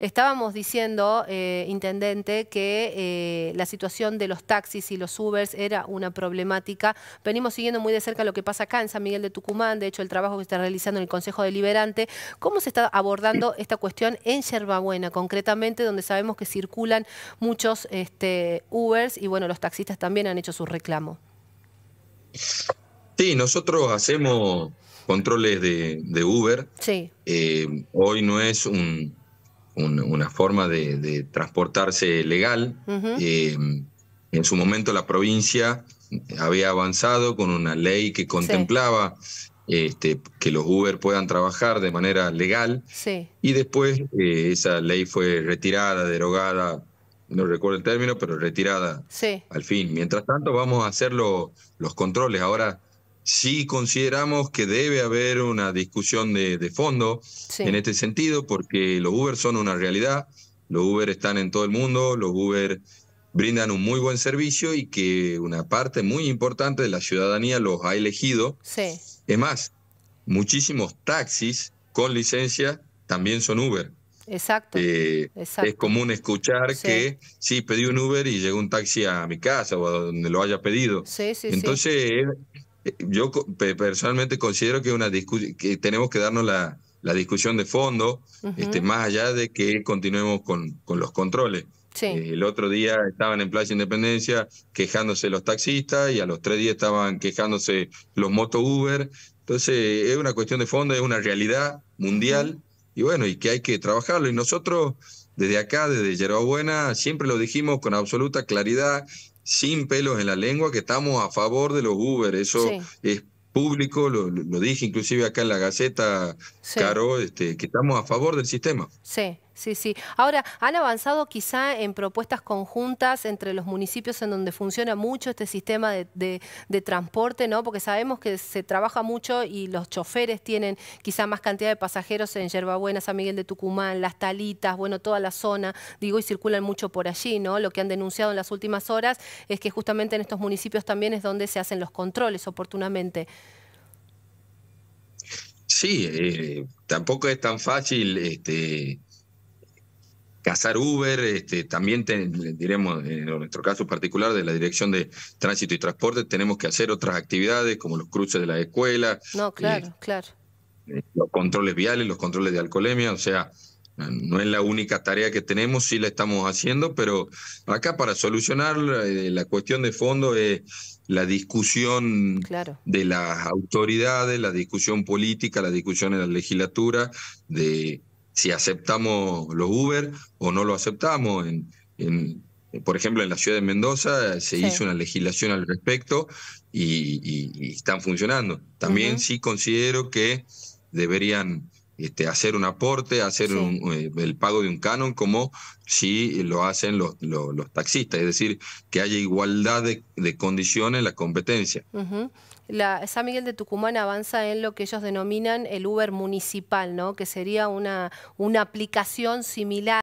Estábamos diciendo, eh, intendente, que eh, la situación de los taxis y los Ubers era una problemática. Venimos siguiendo muy de cerca lo que pasa acá en San Miguel de Tucumán, de hecho el trabajo que está realizando en el Consejo Deliberante. ¿Cómo se está abordando esta cuestión en Yerbabuena, concretamente, donde sabemos que circulan muchos este, Ubers y bueno, los taxistas también han hecho su reclamo? Sí, nosotros hacemos controles de, Uber. Sí. Eh, hoy no es un, una forma de, transportarse legal. Eh, en su momento la provincia había avanzado con una ley que contemplaba este, que los Uber puedan trabajar de manera legal y después eh, esa ley fue retirada, derogada, no recuerdo el término, pero retirada al fin. Mientras tanto vamos a hacer los controles. Ahora Sí consideramos que debe haber una discusión de, fondo en este sentido, porque los Uber son una realidad, los Uber están en todo el mundo, los Uber brindan un muy buen servicio y que una parte muy importante de la ciudadanía los ha elegido. Es más, muchísimos taxis con licencia también son Uber. Exacto. Eh, es común escuchar que sí, pedí un Uber y llegó un taxi a mi casa o a donde lo haya pedido. Sí, sí, Entonces, eh, yo personalmente considero que, una que tenemos que darnos la, discusión de fondo, este, más allá de que continuemos con, con los controles. Eh, el otro día estaban en Plaza Independencia quejándose los taxistas y a los tres días estaban quejándose los moto Uber. Entonces es una cuestión de fondo, es una realidad mundial y bueno, y que hay que trabajarlo. Y nosotros desde acá, desde Yerba Buena, siempre lo dijimos con absoluta claridad sin pelos en la lengua que estamos a favor de los Uber. Eso es público, lo, dije inclusive acá en la Gaceta, Caro, este, que estamos a favor del sistema. Sí. Sí, sí. Ahora, ¿han avanzado quizá en propuestas conjuntas entre los municipios en donde funciona mucho este sistema de, transporte, ¿no? Porque sabemos que se trabaja mucho y los choferes tienen quizá más cantidad de pasajeros en Yerbabuena, San Miguel de Tucumán, Las Talitas, bueno, toda la zona, digo, y circulan mucho por allí, ¿no? Lo que han denunciado en las últimas horas es que justamente en estos municipios también es donde se hacen los controles oportunamente. Sí, eh, tampoco es tan fácil este, cazar Uber, este, también diremos, en nuestro caso particular de la Dirección de Tránsito y Transporte, tenemos que hacer otras actividades como los cruces de la escuela. No, eh, claro, claro. Eh, los controles viales, los controles de alcoholemia, o sea, no es la única tarea que tenemos, sí la estamos haciendo, pero acá para solucionar eh, la cuestión de fondo es la discusión de las autoridades, la discusión política, la discusión en la legislatura, de si aceptamos los Uber o no lo aceptamos. En, en, por ejemplo, en la ciudad de Mendoza eh, se hizo una legislación al respecto y, están funcionando. También sí considero que deberían este, hacer un aporte, hacer eh, el pago de un canon, como si lo hacen los, los, taxistas, es decir, que haya igualdad de, condiciones en la competencia. La, San Miguel de Tucumán avanza en lo que ellos denominan el Uber municipal, ¿no? que sería una, una aplicación similar.